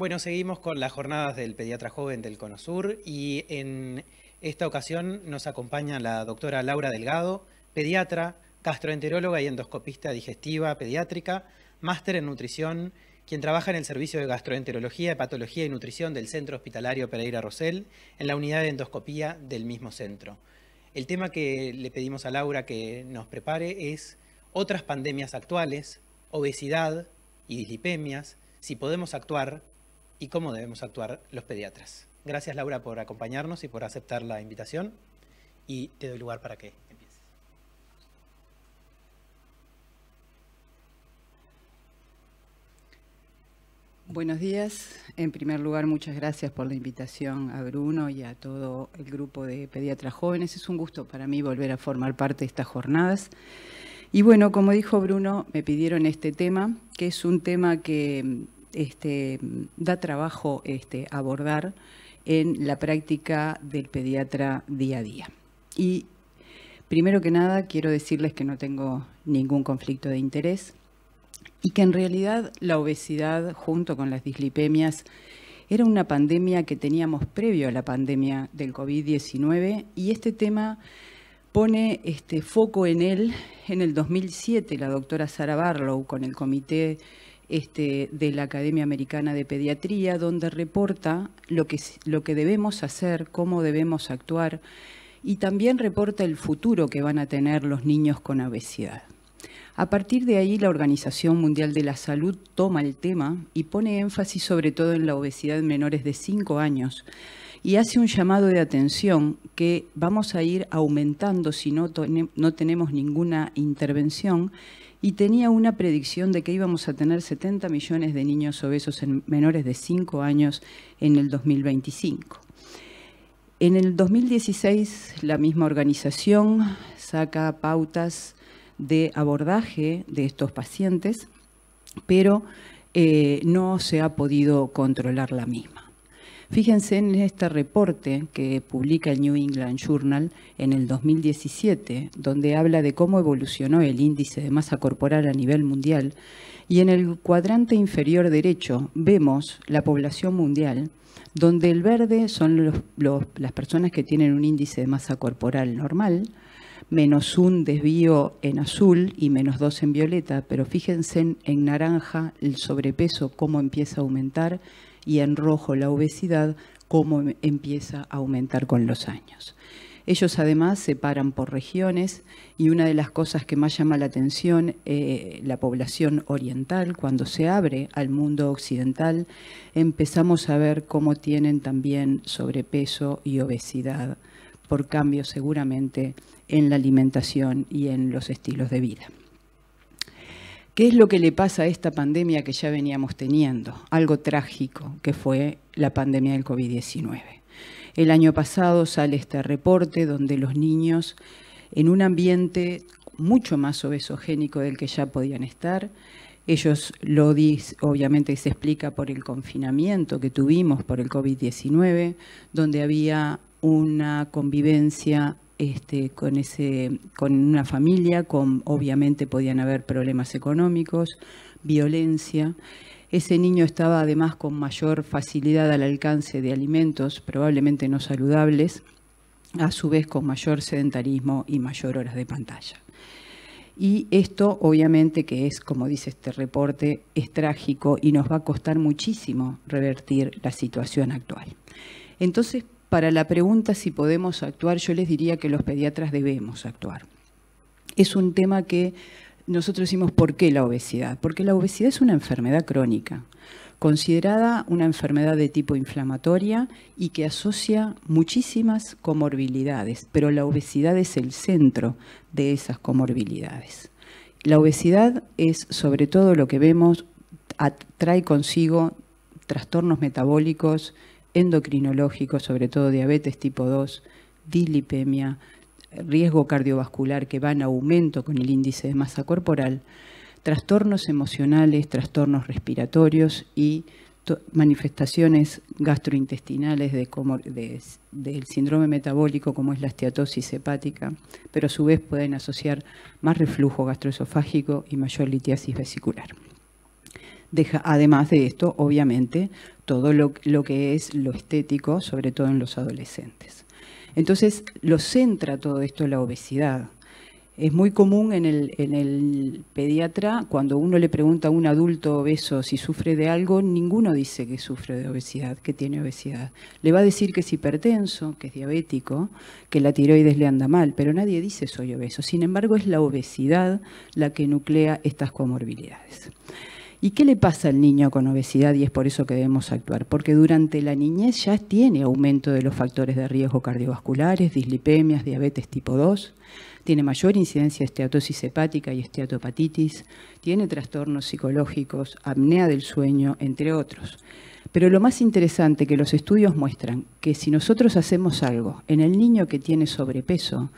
Bueno, seguimos con las jornadas del pediatra joven del CONOSUR y en esta ocasión nos acompaña la doctora Laura Delgado, pediatra, gastroenteróloga y endoscopista digestiva pediátrica, máster en nutrición, quien trabaja en el Servicio de Gastroenterología, patología y Nutrición del Centro Hospitalario Pereira Rosell, en la unidad de endoscopía del mismo centro. El tema que le pedimos a Laura que nos prepare es otras pandemias actuales, obesidad y dislipemias, si podemos actuar, y cómo debemos actuar los pediatras. Gracias Laura por acompañarnos y por aceptar la invitación y te doy lugar para que empieces. Buenos días. En primer lugar, muchas gracias por la invitación a Bruno y a todo el grupo de pediatras jóvenes. Es un gusto para mí volver a formar parte de estas jornadas. Y bueno, como dijo Bruno, me pidieron este tema, que es un tema que este, da trabajo este, abordar en la práctica del pediatra día a día. Y primero que nada quiero decirles que no tengo ningún conflicto de interés y que en realidad la obesidad junto con las dislipemias era una pandemia que teníamos previo a la pandemia del COVID-19 y este tema pone este, foco en él en el 2007 la doctora Sara Barlow con el comité este, de la Academia Americana de Pediatría, donde reporta lo que, lo que debemos hacer, cómo debemos actuar y también reporta el futuro que van a tener los niños con obesidad. A partir de ahí, la Organización Mundial de la Salud toma el tema y pone énfasis sobre todo en la obesidad en menores de 5 años y hace un llamado de atención que vamos a ir aumentando si no, no tenemos ninguna intervención y tenía una predicción de que íbamos a tener 70 millones de niños obesos en menores de 5 años en el 2025. En el 2016, la misma organización saca pautas de abordaje de estos pacientes, pero eh, no se ha podido controlar la misma. Fíjense en este reporte que publica el New England Journal en el 2017, donde habla de cómo evolucionó el índice de masa corporal a nivel mundial, y en el cuadrante inferior derecho vemos la población mundial, donde el verde son las personas que tienen un índice de masa corporal normal, menos un desvío en azul y menos dos en violeta, pero fíjense en naranja el sobrepeso, cómo empieza a aumentar y en rojo la obesidad, cómo em, empieza a aumentar con los años. Ellos además se paran por regiones y una de las cosas que más llama la atención, eh, la población oriental, cuando se abre al mundo occidental, empezamos a ver cómo tienen también sobrepeso y obesidad por cambios seguramente en la alimentación y en los estilos de vida. ¿Qué es lo que le pasa a esta pandemia que ya veníamos teniendo? Algo trágico que fue la pandemia del COVID-19. El año pasado sale este reporte donde los niños, en un ambiente mucho más obesogénico del que ya podían estar, ellos lo dicen, obviamente se explica por el confinamiento que tuvimos por el COVID-19, donde había una convivencia este, con, ese, con una familia, con, obviamente podían haber problemas económicos, violencia. Ese niño estaba además con mayor facilidad al alcance de alimentos probablemente no saludables, a su vez con mayor sedentarismo y mayor horas de pantalla. Y esto obviamente que es, como dice este reporte, es trágico y nos va a costar muchísimo revertir la situación actual. Entonces, para la pregunta si podemos actuar, yo les diría que los pediatras debemos actuar. Es un tema que nosotros decimos, ¿por qué la obesidad? Porque la obesidad es una enfermedad crónica, considerada una enfermedad de tipo inflamatoria y que asocia muchísimas comorbilidades, pero la obesidad es el centro de esas comorbilidades. La obesidad es sobre todo lo que vemos, trae consigo trastornos metabólicos, endocrinológicos, sobre todo diabetes tipo 2, dislipemia, riesgo cardiovascular que va en aumento con el índice de masa corporal, trastornos emocionales, trastornos respiratorios y manifestaciones gastrointestinales de, del síndrome metabólico como es la esteatosis hepática, pero a su vez pueden asociar más reflujo gastroesofágico y mayor litiasis vesicular deja, además de esto, obviamente, todo lo, que es lo estético, sobre todo en los adolescentes. Entonces, lo centra todo esto la obesidad. Es muy común en el, en el, pediatra, cuando uno le pregunta a un adulto obeso si sufre de algo, ninguno dice que sufre de obesidad, que tiene obesidad. Le va a decir que es hipertenso, que es diabético, que la tiroides le anda mal, pero nadie dice soy obeso. Sin embargo, es la obesidad la que nuclea estas comorbilidades. ¿Y qué le pasa al niño con obesidad? Y es por eso que debemos actuar, porque durante la niñez ya tiene aumento de los factores de riesgo cardiovasculares, dislipemias, diabetes tipo 2, tiene mayor incidencia de esteatosis hepática y esteatopatitis, tiene trastornos psicológicos, apnea del sueño, entre otros. Pero lo más interesante que los estudios muestran que si nosotros hacemos algo en el niño que tiene sobrepeso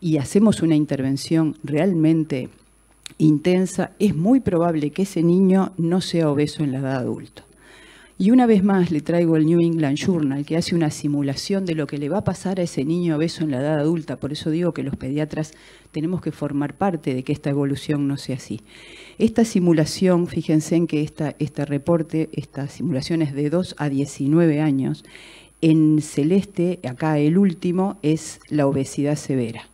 y hacemos una intervención realmente intensa, es muy probable que ese niño no sea obeso en la edad adulta. Y una vez más le traigo el New England Journal, que hace una simulación de lo que le va a pasar a ese niño obeso en la edad adulta. Por eso digo que los pediatras tenemos que formar parte de que esta evolución no sea así. Esta simulación, fíjense en que esta, este reporte, esta simulación es de 2 a 19 años. En celeste, acá el último, es la obesidad severa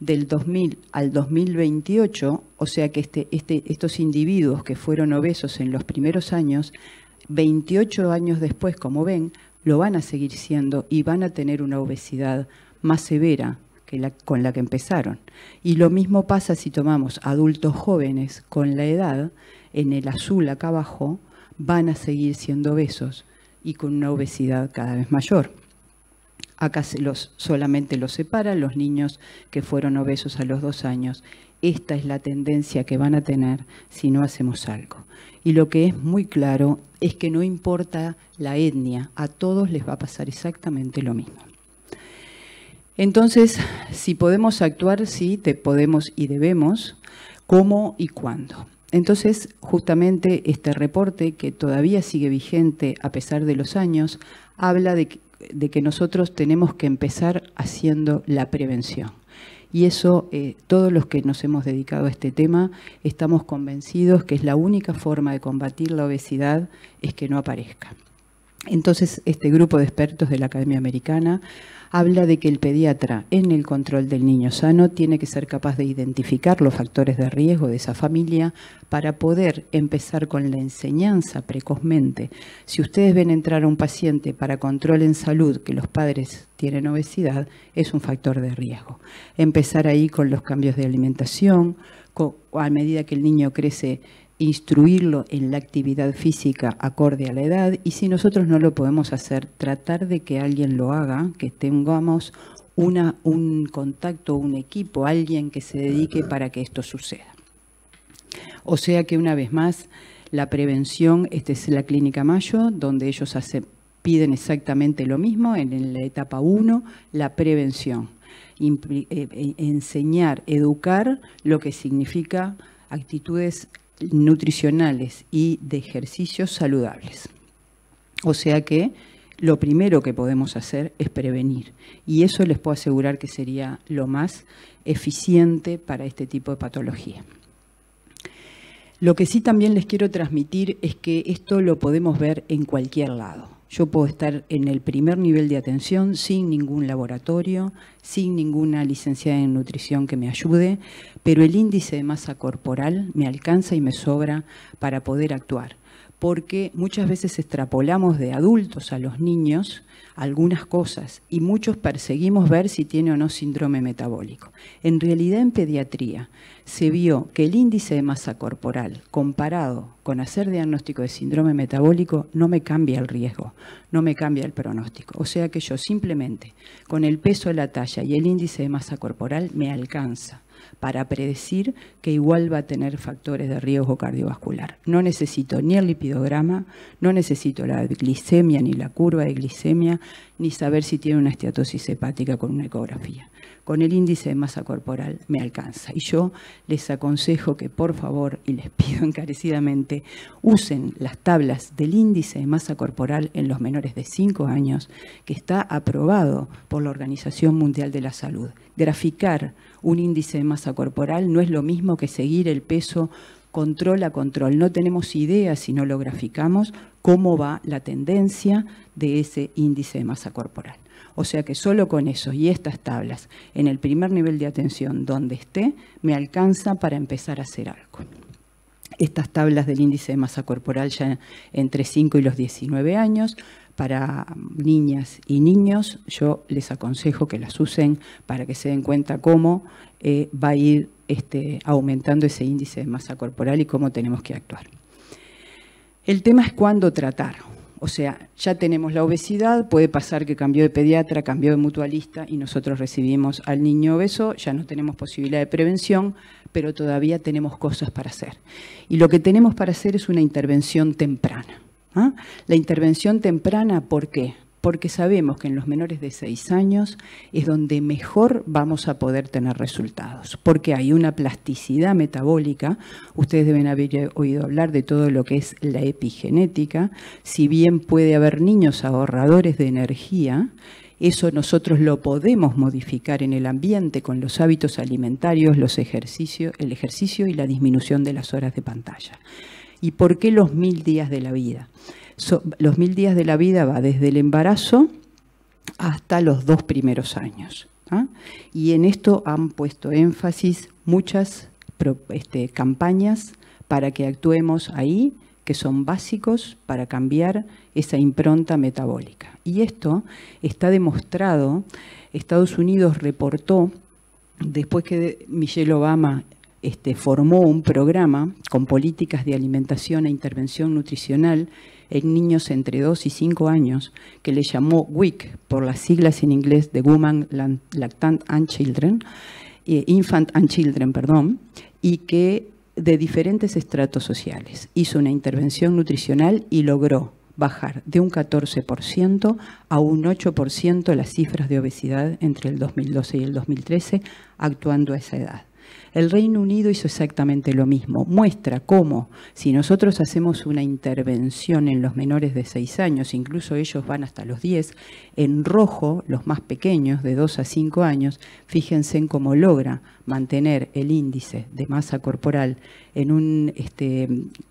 del 2000 al 2028, o sea que este, este, estos individuos que fueron obesos en los primeros años, 28 años después, como ven, lo van a seguir siendo y van a tener una obesidad más severa que la, con la que empezaron. Y lo mismo pasa si tomamos adultos jóvenes con la edad, en el azul acá abajo, van a seguir siendo obesos y con una obesidad cada vez mayor. Acá solamente los separan los niños que fueron obesos a los dos años. Esta es la tendencia que van a tener si no hacemos algo. Y lo que es muy claro es que no importa la etnia, a todos les va a pasar exactamente lo mismo. Entonces, si podemos actuar, sí, te podemos y debemos, cómo y cuándo. Entonces, justamente este reporte, que todavía sigue vigente a pesar de los años, habla de de que nosotros tenemos que empezar haciendo la prevención. Y eso, eh, todos los que nos hemos dedicado a este tema, estamos convencidos que es la única forma de combatir la obesidad es que no aparezca. Entonces, este grupo de expertos de la Academia Americana habla de que el pediatra en el control del niño sano tiene que ser capaz de identificar los factores de riesgo de esa familia para poder empezar con la enseñanza precozmente. Si ustedes ven entrar a un paciente para control en salud que los padres tienen obesidad, es un factor de riesgo. Empezar ahí con los cambios de alimentación, a medida que el niño crece instruirlo en la actividad física acorde a la edad y si nosotros no lo podemos hacer, tratar de que alguien lo haga, que tengamos una, un contacto, un equipo, alguien que se dedique para que esto suceda. O sea que una vez más, la prevención, esta es la Clínica Mayo, donde ellos piden exactamente lo mismo en, la etapa 1, la prevención. Eh, eh, enseñar, educar lo que significa actitudes nutricionales y de ejercicios saludables. O sea que lo primero que podemos hacer es prevenir. Y eso les puedo asegurar que sería lo más eficiente para este tipo de patología. Lo que sí también les quiero transmitir es que esto lo podemos ver en cualquier lado. Yo puedo estar en el primer nivel de atención sin ningún laboratorio, sin ninguna licenciada en nutrición que me ayude, pero el índice de masa corporal me alcanza y me sobra para poder actuar porque muchas veces extrapolamos de adultos a los niños algunas cosas y muchos perseguimos ver si tiene o no síndrome metabólico. En realidad en pediatría se vio que el índice de masa corporal comparado con hacer diagnóstico de síndrome metabólico no me cambia el riesgo, no me cambia el pronóstico. O sea que yo simplemente con el peso, la talla y el índice de masa corporal me alcanza para predecir que igual va a tener factores de riesgo cardiovascular. No necesito ni el lipidograma, no necesito la glicemia ni la curva de glicemia, ni saber si tiene una esteatosis hepática con una ecografía. Con el índice de masa corporal me alcanza. Y yo les aconsejo que por favor, y les pido encarecidamente, usen las tablas del índice de masa corporal en los menores de 5 años, que está aprobado por la Organización Mundial de la Salud. Graficar un índice de masa corporal no es lo mismo que seguir el peso control a control. No tenemos idea, si no lo graficamos, cómo va la tendencia de ese índice de masa corporal. O sea que solo con eso y estas tablas, en el primer nivel de atención donde esté, me alcanza para empezar a hacer algo. Estas tablas del índice de masa corporal ya entre 5 y los 19 años, para niñas y niños, yo les aconsejo que las usen para que se den cuenta cómo eh, va a ir este, aumentando ese índice de masa corporal y cómo tenemos que actuar. El tema es cuándo tratar. O sea, ya tenemos la obesidad, puede pasar que cambió de pediatra, cambió de mutualista y nosotros recibimos al niño obeso, ya no tenemos posibilidad de prevención, pero todavía tenemos cosas para hacer. Y lo que tenemos para hacer es una intervención temprana. ¿Ah? La intervención temprana, ¿por qué? Porque sabemos que en los menores de 6 años es donde mejor vamos a poder tener resultados, porque hay una plasticidad metabólica, ustedes deben haber oído hablar de todo lo que es la epigenética, si bien puede haber niños ahorradores de energía, eso nosotros lo podemos modificar en el ambiente con los hábitos alimentarios, los ejercicios, el ejercicio y la disminución de las horas de pantalla. ¿Y por qué los mil días de la vida? los mil días de la vida va desde el embarazo hasta los dos primeros años. ¿ah? Y en esto han puesto énfasis muchas este, campañas para que actuemos ahí, que son básicos para cambiar esa impronta metabólica. Y esto está demostrado, Estados Unidos reportó, después que Michelle Obama este, formó un programa con políticas de alimentación e intervención nutricional en niños entre 2 y 5 años que le llamó WIC, por las siglas en inglés de Women Lactant and Children, Infant and Children, perdón, y que de diferentes estratos sociales hizo una intervención nutricional y logró bajar de un 14% a un 8% las cifras de obesidad entre el 2012 y el 2013, actuando a esa edad. El Reino Unido hizo exactamente lo mismo. Muestra cómo, si nosotros hacemos una intervención en los menores de 6 años, incluso ellos van hasta los 10, en rojo, los más pequeños, de 2 a 5 años, fíjense en cómo logra mantener el índice de masa corporal en un este,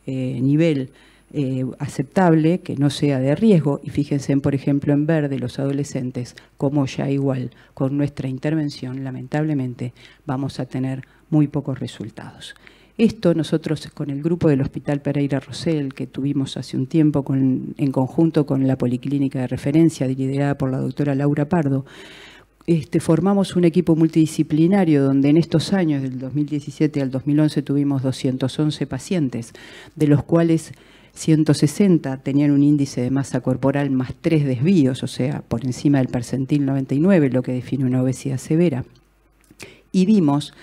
eh, nivel eh, aceptable, que no sea de riesgo, y fíjense, por ejemplo, en verde los adolescentes, como ya igual con nuestra intervención, lamentablemente, vamos a tener muy pocos resultados. Esto nosotros con el grupo del Hospital Pereira Rosell que tuvimos hace un tiempo en conjunto con la Policlínica de Referencia liderada por la doctora Laura Pardo, este, formamos un equipo multidisciplinario donde en estos años, del 2017 al 2011, tuvimos 211 pacientes, de los cuales 160 tenían un índice de masa corporal más tres desvíos, o sea, por encima del percentil 99, lo que define una obesidad severa. Y vimos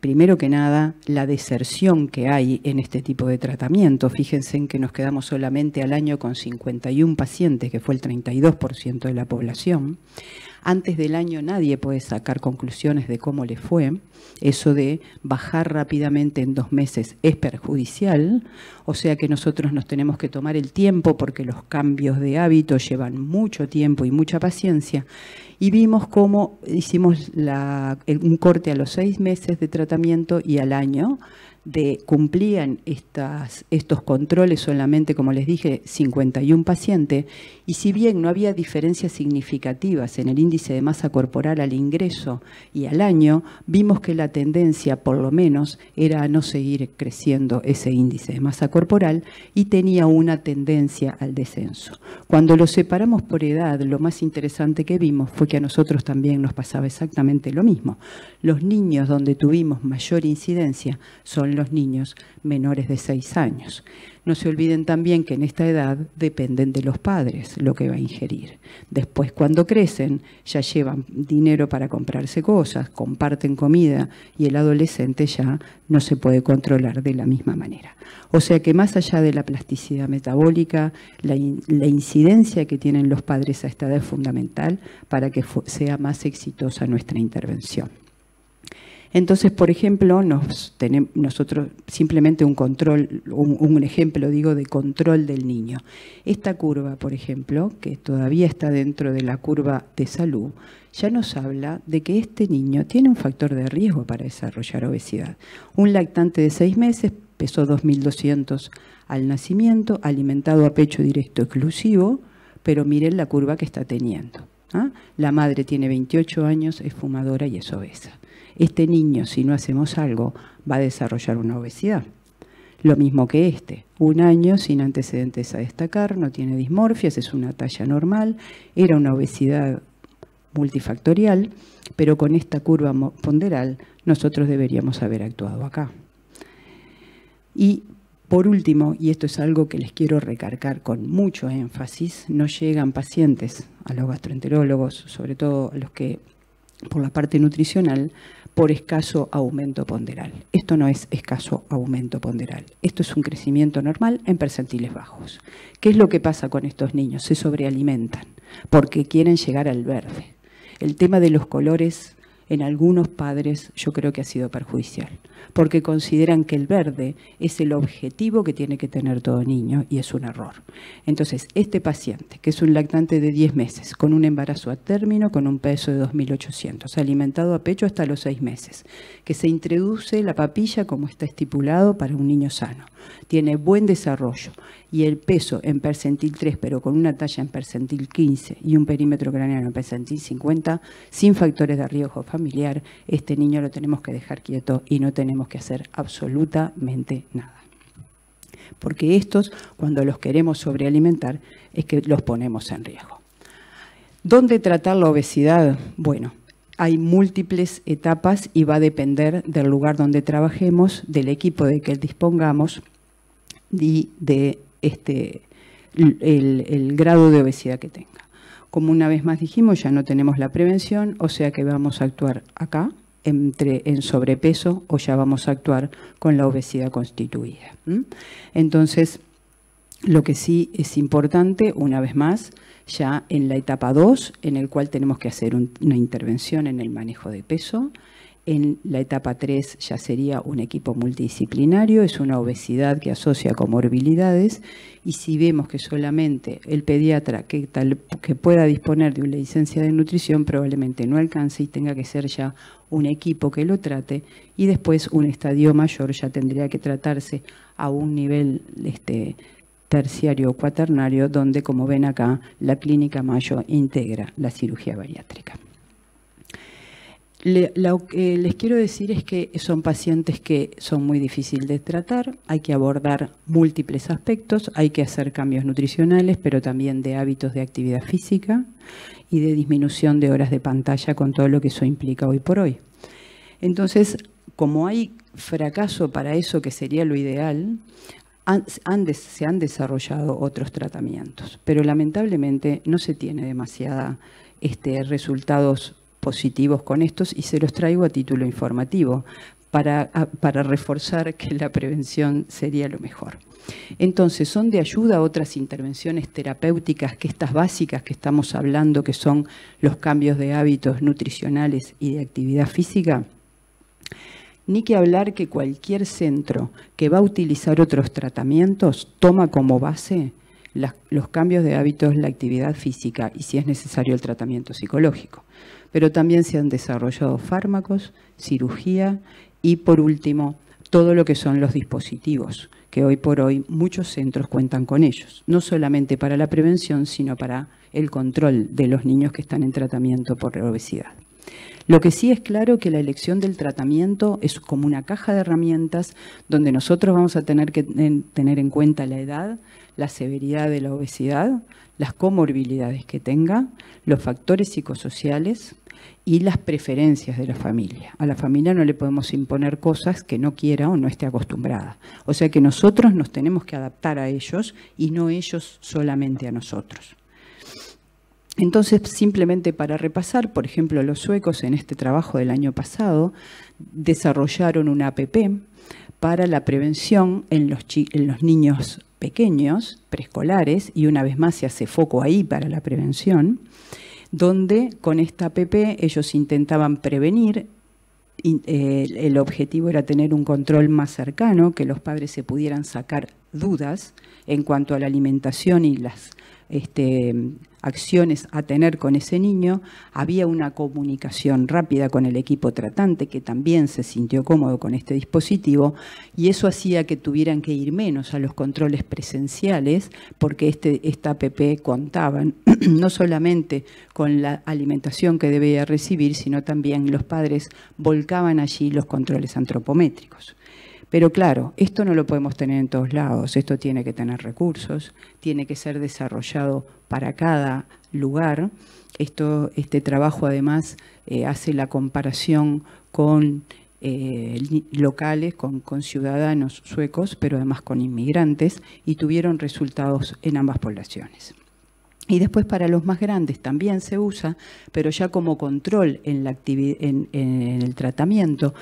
primero que nada, la deserción que hay en este tipo de tratamiento. Fíjense en que nos quedamos solamente al año con 51 pacientes, que fue el 32% de la población. Antes del año nadie puede sacar conclusiones de cómo le fue. Eso de bajar rápidamente en dos meses es perjudicial, o sea que nosotros nos tenemos que tomar el tiempo porque los cambios de hábito llevan mucho tiempo y mucha paciencia y vimos cómo hicimos la, un corte a los seis meses de tratamiento y al año de cumplían estos controles solamente, como les dije, 51 pacientes, y si bien no había diferencias significativas en el índice de masa corporal al ingreso y al año, vimos que la tendencia, por lo menos, era a no seguir creciendo ese índice de masa corporal y tenía una tendencia al descenso. Cuando lo separamos por edad, lo más interesante que vimos fue que a nosotros también nos pasaba exactamente lo mismo. Los niños donde tuvimos mayor incidencia son los niños menores de 6 años. No se olviden también que en esta edad dependen de los padres lo que va a ingerir. Después, cuando crecen, ya llevan dinero para comprarse cosas, comparten comida y el adolescente ya no se puede controlar de la misma manera. O sea que más allá de la plasticidad metabólica, la, la incidencia que tienen los padres a esta edad es fundamental para que sea más exitosa nuestra intervención. Entonces, por ejemplo, nosotros simplemente un control, un, ejemplo digo de control del niño. Esta curva, por ejemplo, que todavía está dentro de la curva de salud, ya nos habla de que este niño tiene un factor de riesgo para desarrollar obesidad. Un lactante de seis meses pesó 2.200 al nacimiento, alimentado a pecho directo exclusivo, pero miren la curva que está teniendo. ¿ah? La madre tiene 28 años, es fumadora y es obesa. Este niño, si no hacemos algo, va a desarrollar una obesidad. Lo mismo que este, un año sin antecedentes a destacar, no tiene dismorfias, es una talla normal, era una obesidad multifactorial, pero con esta curva ponderal nosotros deberíamos haber actuado acá. Y por último, y esto es algo que les quiero recargar con mucho énfasis, no llegan pacientes a los gastroenterólogos, sobre todo a los que por la parte nutricional, por escaso aumento ponderal. Esto no es escaso aumento ponderal, esto es un crecimiento normal en percentiles bajos. ¿Qué es lo que pasa con estos niños? Se sobrealimentan porque quieren llegar al verde. El tema de los colores en algunos padres yo creo que ha sido perjudicial, porque consideran que el verde es el objetivo que tiene que tener todo niño y es un error. Entonces, este paciente, que es un lactante de 10 meses, con un embarazo a término, con un peso de 2.800, alimentado a pecho hasta los 6 meses, que se introduce la papilla como está estipulado para un niño sano, tiene buen desarrollo, y el peso en percentil 3, pero con una talla en percentil 15 y un perímetro craneal en percentil 50, sin factores de riesgo familiar, este niño lo tenemos que dejar quieto y no tenemos que hacer absolutamente nada. Porque estos, cuando los queremos sobrealimentar, es que los ponemos en riesgo. ¿Dónde tratar la obesidad? Bueno, hay múltiples etapas y va a depender del lugar donde trabajemos, del equipo de que dispongamos y de este, el, grado de obesidad que tenga. Como una vez más dijimos, ya no tenemos la prevención, o sea que vamos a actuar acá, entre en sobrepeso o ya vamos a actuar con la obesidad constituida. Entonces, lo que sí es importante, una vez más, ya en la etapa 2, en el cual tenemos que hacer una intervención en el manejo de peso, en la etapa 3 ya sería un equipo multidisciplinario, es una obesidad que asocia comorbilidades y si vemos que solamente el pediatra que, pueda disponer de una licencia de nutrición probablemente no alcance y tenga que ser ya un equipo que lo trate y después un estadio mayor ya tendría que tratarse a un nivel este, terciario o cuaternario donde como ven acá la clínica Mayo integra la cirugía bariátrica lo que les quiero decir es que son pacientes que son muy difíciles de tratar, hay que abordar múltiples aspectos, hay que hacer cambios nutricionales, pero también de hábitos de actividad física y de disminución de horas de pantalla con todo lo que eso implica hoy por hoy. Entonces, como hay fracaso para eso que sería lo ideal, se han desarrollado otros tratamientos, pero lamentablemente no se tiene demasiada este, resultados positivos con estos y se los traigo a título informativo para, reforzar que la prevención sería lo mejor. Entonces, son de ayuda otras intervenciones terapéuticas que estas básicas que estamos hablando, que son los cambios de hábitos nutricionales y de actividad física. Ni que hablar que cualquier centro que va a utilizar otros tratamientos toma como base los cambios de hábitos, la actividad física y si es necesario el tratamiento psicológico pero también se han desarrollado fármacos, cirugía y, por último, todo lo que son los dispositivos, que hoy por hoy muchos centros cuentan con ellos, no solamente para la prevención, sino para el control de los niños que están en tratamiento por la obesidad. Lo que sí es claro que la elección del tratamiento es como una caja de herramientas donde nosotros vamos a tener que tener en cuenta la edad, la severidad de la obesidad, las comorbilidades que tenga, los factores psicosociales, y las preferencias de la familia. A la familia no le podemos imponer cosas que no quiera o no esté acostumbrada. O sea que nosotros nos tenemos que adaptar a ellos y no ellos solamente a nosotros. Entonces, simplemente para repasar, por ejemplo, los suecos en este trabajo del año pasado desarrollaron una APP para la prevención en los, en los niños pequeños, preescolares, y una vez más se hace foco ahí para la prevención donde con esta PP ellos intentaban prevenir eh, el objetivo era tener un control más cercano, que los padres se pudieran sacar dudas en cuanto a la alimentación y las este, acciones a tener con ese niño, había una comunicación rápida con el equipo tratante que también se sintió cómodo con este dispositivo y eso hacía que tuvieran que ir menos a los controles presenciales porque este, esta APP contaban no solamente con la alimentación que debía recibir, sino también los padres volcaban allí los controles antropométricos. Pero claro, esto no lo podemos tener en todos lados, esto tiene que tener recursos, tiene que ser desarrollado para cada lugar. Esto, este trabajo además eh, hace la comparación con eh, locales, con, ciudadanos suecos, pero además con inmigrantes, y tuvieron resultados en ambas poblaciones. Y después para los más grandes también se usa, pero ya como control en el tratamiento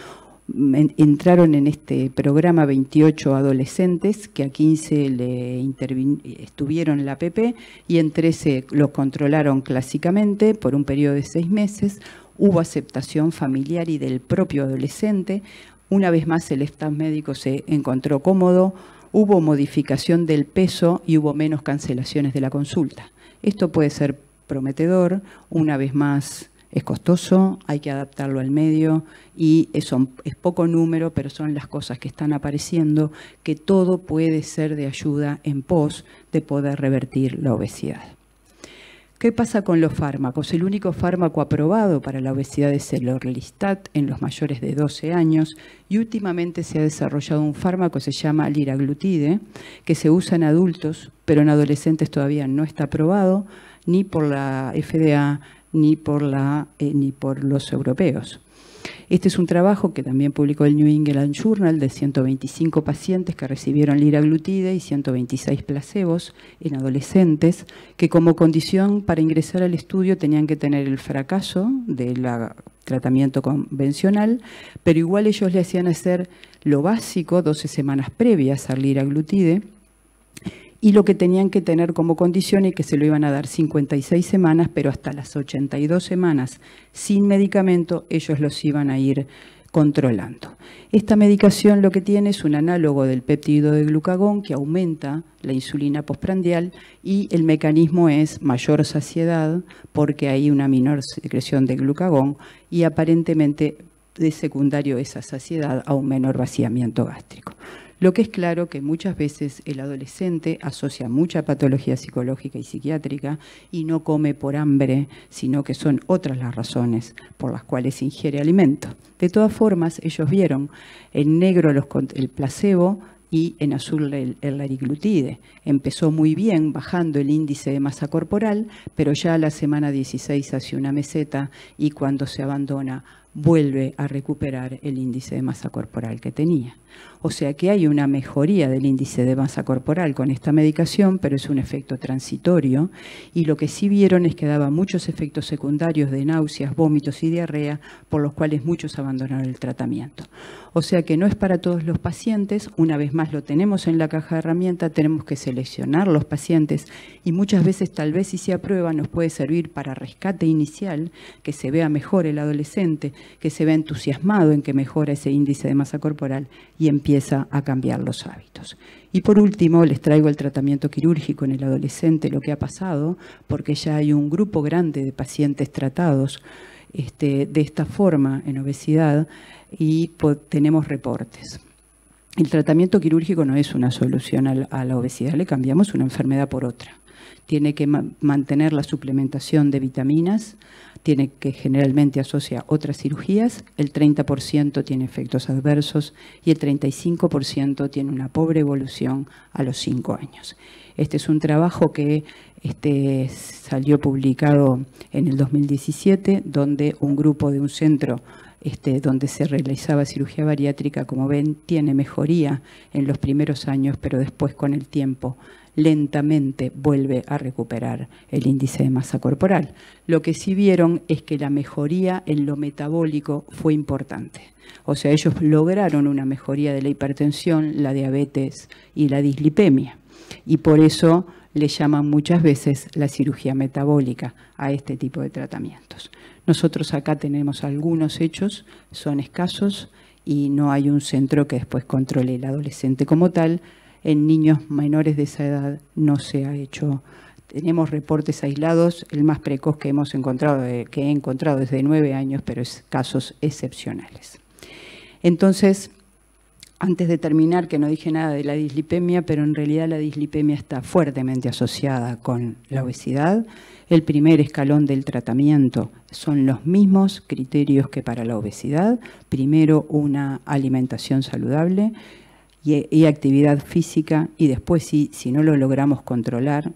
entraron en este programa 28 adolescentes, que a 15 le estuvieron en la PP y en 13 los controlaron clásicamente por un periodo de seis meses. Hubo aceptación familiar y del propio adolescente. Una vez más el staff médico se encontró cómodo, hubo modificación del peso y hubo menos cancelaciones de la consulta. Esto puede ser prometedor, una vez más es costoso, hay que adaptarlo al medio y es poco número, pero son las cosas que están apareciendo, que todo puede ser de ayuda en pos de poder revertir la obesidad. ¿Qué pasa con los fármacos? El único fármaco aprobado para la obesidad es el Orlistat en los mayores de 12 años y últimamente se ha desarrollado un fármaco que se llama liraglutide que se usa en adultos, pero en adolescentes todavía no está aprobado ni por la FDA ni por, la, eh, ni por los europeos. Este es un trabajo que también publicó el New England Journal de 125 pacientes que recibieron liraglutide y 126 placebos en adolescentes que como condición para ingresar al estudio tenían que tener el fracaso del tratamiento convencional, pero igual ellos le hacían hacer lo básico 12 semanas previas al liraglutide y lo que tenían que tener como condición y que se lo iban a dar 56 semanas, pero hasta las 82 semanas sin medicamento ellos los iban a ir controlando. Esta medicación lo que tiene es un análogo del péptido de glucagón que aumenta la insulina postprandial y el mecanismo es mayor saciedad porque hay una menor secreción de glucagón y aparentemente de secundario esa saciedad a un menor vaciamiento gástrico. Lo que es claro que muchas veces el adolescente asocia mucha patología psicológica y psiquiátrica y no come por hambre, sino que son otras las razones por las cuales ingiere alimento. De todas formas, ellos vieron en negro el placebo y en azul el, ariglutide. Empezó muy bien bajando el índice de masa corporal, pero ya la semana 16 hace una meseta y cuando se abandona vuelve a recuperar el índice de masa corporal que tenía. O sea que hay una mejoría del índice de masa corporal con esta medicación, pero es un efecto transitorio. Y lo que sí vieron es que daba muchos efectos secundarios de náuseas, vómitos y diarrea, por los cuales muchos abandonaron el tratamiento. O sea que no es para todos los pacientes, una vez más lo tenemos en la caja de herramienta, tenemos que seleccionar los pacientes y muchas veces tal vez si se aprueba nos puede servir para rescate inicial, que se vea mejor el adolescente, que se ve entusiasmado en que mejora ese índice de masa corporal y empieza a cambiar los hábitos. Y por último, les traigo el tratamiento quirúrgico en el adolescente, lo que ha pasado, porque ya hay un grupo grande de pacientes tratados este, de esta forma en obesidad y tenemos reportes. El tratamiento quirúrgico no es una solución a la obesidad, le cambiamos una enfermedad por otra tiene que mantener la suplementación de vitaminas, tiene que generalmente asocia otras cirugías, el 30% tiene efectos adversos y el 35% tiene una pobre evolución a los 5 años. Este es un trabajo que este, salió publicado en el 2017, donde un grupo de un centro este, donde se realizaba cirugía bariátrica, como ven, tiene mejoría en los primeros años, pero después con el tiempo lentamente vuelve a recuperar el índice de masa corporal. Lo que sí vieron es que la mejoría en lo metabólico fue importante. O sea, ellos lograron una mejoría de la hipertensión, la diabetes y la dislipemia. Y por eso le llaman muchas veces la cirugía metabólica a este tipo de tratamientos. Nosotros acá tenemos algunos hechos, son escasos y no hay un centro que después controle el adolescente como tal, en niños menores de esa edad no se ha hecho. Tenemos reportes aislados, el más precoz que hemos encontrado, eh, que he encontrado desde nueve años, pero es casos excepcionales. Entonces, antes de terminar, que no dije nada de la dislipemia, pero en realidad la dislipemia está fuertemente asociada con la obesidad. El primer escalón del tratamiento son los mismos criterios que para la obesidad. Primero, una alimentación saludable, y, actividad física y después si, no lo logramos controlar,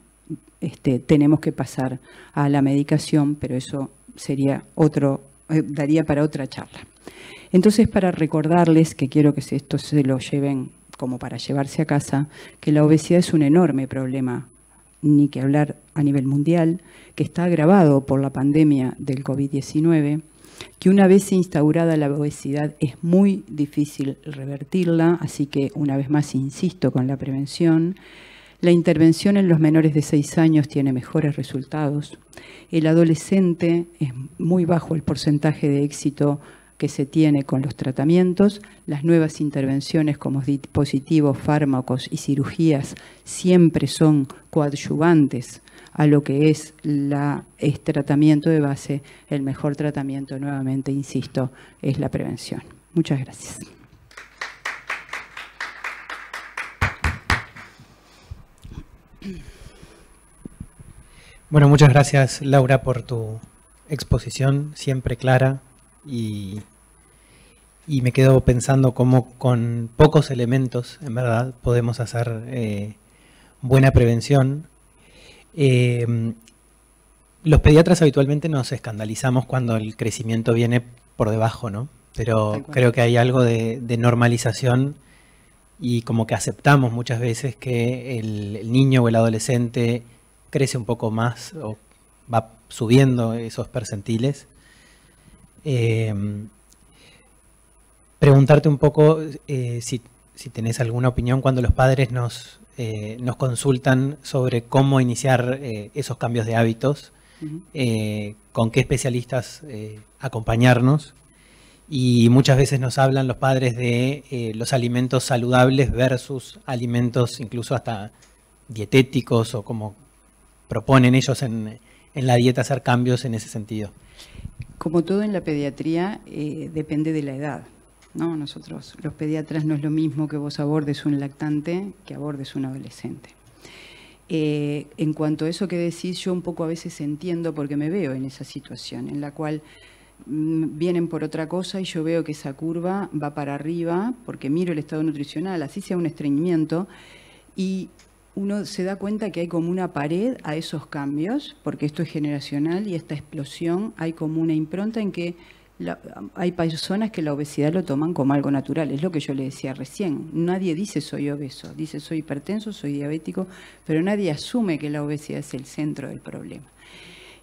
este, tenemos que pasar a la medicación, pero eso sería otro, eh, daría para otra charla. Entonces, para recordarles que quiero que esto se lo lleven como para llevarse a casa, que la obesidad es un enorme problema, ni que hablar a nivel mundial, que está agravado por la pandemia del COVID-19 que una vez instaurada la obesidad es muy difícil revertirla, así que una vez más insisto con la prevención. La intervención en los menores de 6 años tiene mejores resultados. El adolescente es muy bajo el porcentaje de éxito que se tiene con los tratamientos, las nuevas intervenciones como dispositivos, fármacos y cirugías siempre son coadyuvantes a lo que es el tratamiento de base. El mejor tratamiento, nuevamente insisto, es la prevención. Muchas gracias. Bueno, muchas gracias Laura por tu exposición, siempre clara, y, me quedo pensando cómo con pocos elementos, en verdad, podemos hacer eh, buena prevención. Em, los pediatras habitualmente nos escandalizamos cuando el crecimiento viene por debajo, ¿no? Pero creo que hay algo de, normalización y como que aceptamos muchas veces que el niño o el adolescente crece un poco más o va subiendo esos percentiles Em, preguntarte un poco eh, si, si, tenés alguna opinión cuando los padres nos, eh, nos consultan sobre cómo iniciar eh, esos cambios de hábitos, con qué especialistas acompañarnos. Y muchas veces nos hablan los padres de los alimentos saludables versus alimentos incluso hasta dietéticos o como proponen ellos en la dieta hacer cambios en ese sentido. Como todo en la pediatría, eh, depende de la edad. ¿no? Nosotros, los pediatras, no es lo mismo que vos abordes un lactante que abordes un adolescente. Eh, en cuanto a eso que decís, yo un poco a veces entiendo porque me veo en esa situación en la cual mm, vienen por otra cosa y yo veo que esa curva va para arriba porque miro el estado nutricional, así sea un estreñimiento, y uno se da cuenta que hay como una pared a esos cambios, porque esto es generacional y esta explosión, hay como una impronta en que hay personas que la obesidad lo toman como algo natural, es lo que yo le decía recién. Nadie dice soy obeso, dice soy hipertenso, soy diabético, pero nadie asume que la obesidad es el centro del problema.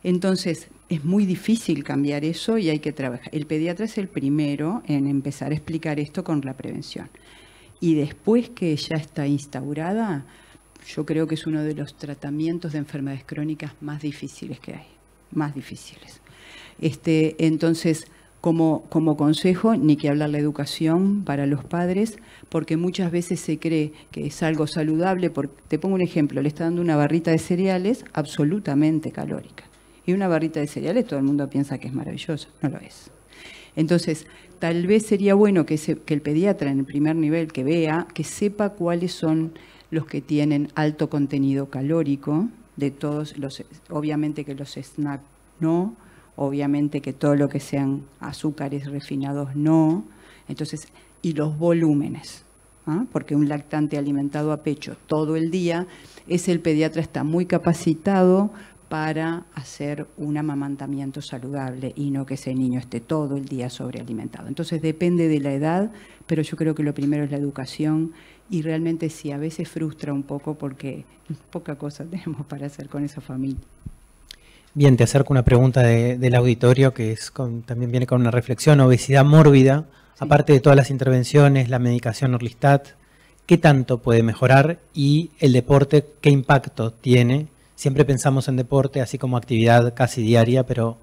Entonces, es muy difícil cambiar eso y hay que trabajar. El pediatra es el primero en empezar a explicar esto con la prevención. Y después que ya está instaurada, yo creo que es uno de los tratamientos de enfermedades crónicas más difíciles que hay, más difíciles. Este, entonces, como, como, consejo, ni que hablar la educación para los padres, porque muchas veces se cree que es algo saludable. Porque, te pongo un ejemplo, le está dando una barrita de cereales absolutamente calórica. Y una barrita de cereales todo el mundo piensa que es maravilloso. no lo es. Entonces, tal vez sería bueno que el pediatra en el primer nivel que vea, que sepa cuáles son los que tienen alto contenido calórico, de todos los, obviamente que los snacks no, obviamente que todo lo que sean azúcares refinados no, entonces, y los volúmenes, ¿ah? porque un lactante alimentado a pecho todo el día, es el pediatra está muy capacitado para hacer un amamantamiento saludable y no que ese niño esté todo el día sobrealimentado. Entonces depende de la edad, pero yo creo que lo primero es la educación y realmente sí, a veces frustra un poco porque poca cosa tenemos para hacer con esa familia. Bien, te acerco una pregunta del auditorio que es también viene con una reflexión, obesidad mórbida, aparte de todas las intervenciones, la medicación Orlistat, ¿qué tanto puede mejorar y el deporte qué impacto tiene siempre pensamos en deporte así como actividad casi diaria, pero...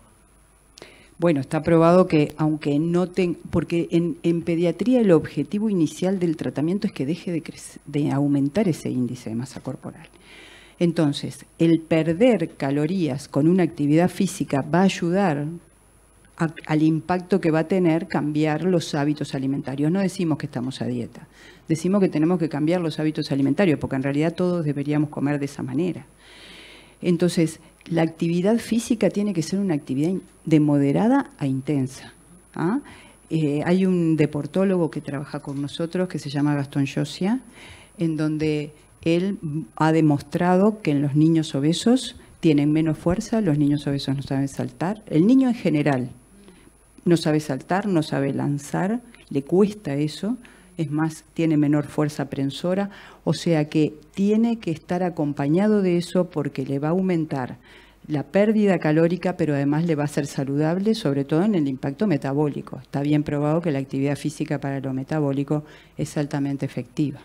Bueno, está probado que aunque no ten, porque en, pediatría el objetivo inicial del tratamiento es que deje de, aumentar ese índice de masa corporal. Entonces, el perder calorías con una actividad física va a ayudar al impacto que va a tener cambiar los hábitos alimentarios. No decimos que estamos a dieta, decimos que tenemos que cambiar los hábitos alimentarios, porque en realidad todos deberíamos comer de esa manera. Entonces, la actividad física tiene que ser una actividad de moderada a intensa. ¿ah? Eh, hay un deportólogo que trabaja con nosotros que se llama Gastón Josia, en donde él ha demostrado que en los niños obesos tienen menos fuerza, los niños obesos no saben saltar, el niño en general no sabe saltar, no sabe lanzar, le cuesta eso, es más, tiene menor fuerza prensora, o sea que tiene que estar acompañado de eso porque le va a aumentar la pérdida calórica, pero además le va a ser saludable, sobre todo en el impacto metabólico. Está bien probado que la actividad física para lo metabólico es altamente efectiva.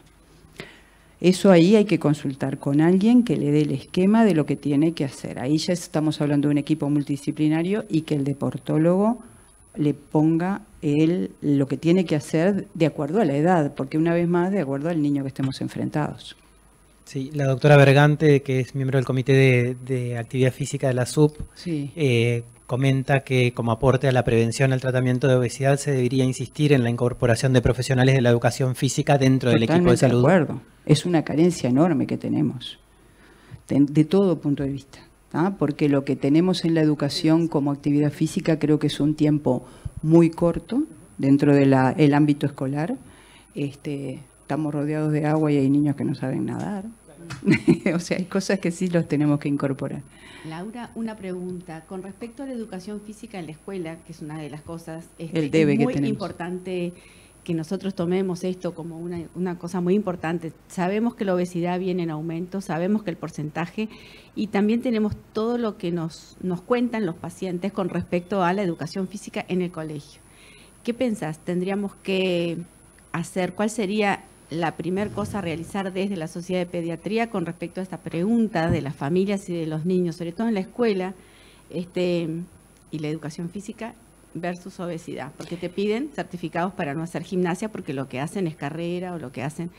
Eso ahí hay que consultar con alguien que le dé el esquema de lo que tiene que hacer. Ahí ya estamos hablando de un equipo multidisciplinario y que el deportólogo le ponga el, lo que tiene que hacer de acuerdo a la edad, porque una vez más, de acuerdo al niño que estemos enfrentados. Sí, la doctora Bergante, que es miembro del Comité de, Actividad Física de la SUP, eh, comenta que como aporte a la prevención al tratamiento de obesidad se debería insistir en la incorporación de profesionales de la educación física dentro del equipo de salud. De acuerdo, es una carencia enorme que tenemos, de, todo punto de vista, ¿ah? porque lo que tenemos en la educación como actividad física creo que es un tiempo muy corto dentro del ámbito escolar. Este, estamos rodeados de agua y hay niños que no saben nadar. o sea, hay cosas que sí los tenemos que incorporar. Laura, una pregunta. Con respecto a la educación física en la escuela, que es una de las cosas este, es muy importante que nosotros tomemos esto como una, una, cosa muy importante. Sabemos que la obesidad viene en aumento, sabemos que el porcentaje y también tenemos todo lo que nos, nos cuentan los pacientes con respecto a la educación física en el colegio. ¿Qué pensás? ¿Tendríamos que hacer? ¿Cuál sería la primera cosa a realizar desde la sociedad de pediatría con respecto a esta pregunta de las familias y de los niños, sobre todo en la escuela este, y la educación física versus obesidad, porque te piden certificados para no hacer gimnasia porque lo que hacen es carrera o lo que hacen...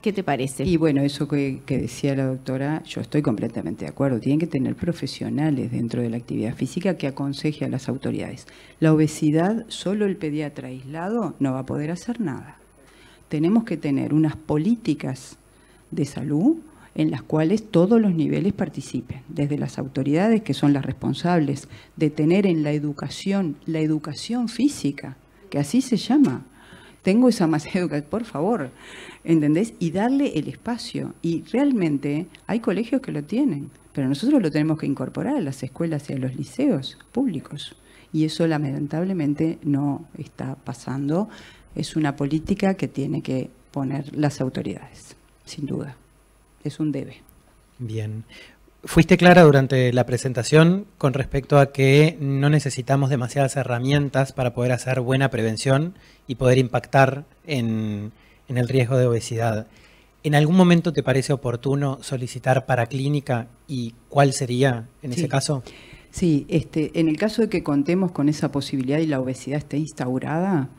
¿Qué te parece? Y bueno, eso que, decía la doctora, yo estoy completamente de acuerdo. Tienen que tener profesionales dentro de la actividad física que aconseje a las autoridades. La obesidad, solo el pediatra aislado no va a poder hacer nada. Tenemos que tener unas políticas de salud en las cuales todos los niveles participen, desde las autoridades que son las responsables de tener en la educación, la educación física, que así se llama. Tengo esa más educación, por favor, ¿entendés? Y darle el espacio. Y realmente hay colegios que lo tienen, pero nosotros lo tenemos que incorporar a las escuelas y a los liceos públicos. Y eso lamentablemente no está pasando. Es una política que tiene que poner las autoridades, sin duda es un debe. Bien. Fuiste clara durante la presentación con respecto a que no necesitamos demasiadas herramientas para poder hacer buena prevención y poder impactar en, el riesgo de obesidad. ¿En algún momento te parece oportuno solicitar para clínica y cuál sería en ese caso? Sí, este, en el caso de que contemos con esa posibilidad y la obesidad esté instaurada,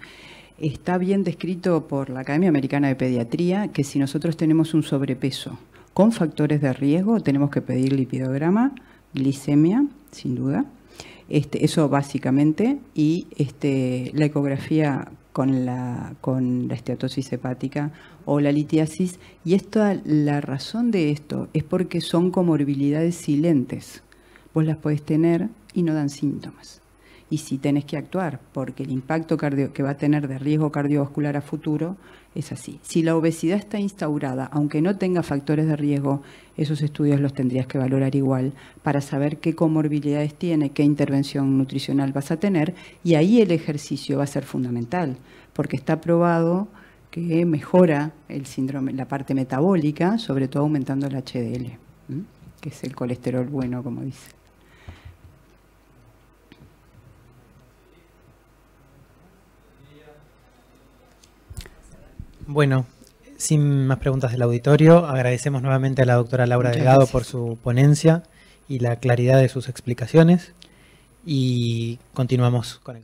está bien descrito por la Academia Americana de Pediatría que si nosotros tenemos un sobrepeso, con factores de riesgo, tenemos que pedir lipidograma, glicemia, sin duda. Este, eso básicamente, y este, la ecografía con la, con la esteatosis hepática o la litiasis. Y toda la razón de esto es porque son comorbilidades silentes. Vos las podés tener y no dan síntomas y si tenés que actuar, porque el impacto que va a tener de riesgo cardiovascular a futuro es así. Si la obesidad está instaurada, aunque no tenga factores de riesgo, esos estudios los tendrías que valorar igual para saber qué comorbilidades tiene, qué intervención nutricional vas a tener y ahí el ejercicio va a ser fundamental, porque está probado que mejora el síndrome, la parte metabólica, sobre todo aumentando el HDL, que es el colesterol bueno, como dice. Bueno, sin más preguntas del auditorio, agradecemos nuevamente a la doctora Laura Delgado por su ponencia y la claridad de sus explicaciones y continuamos con el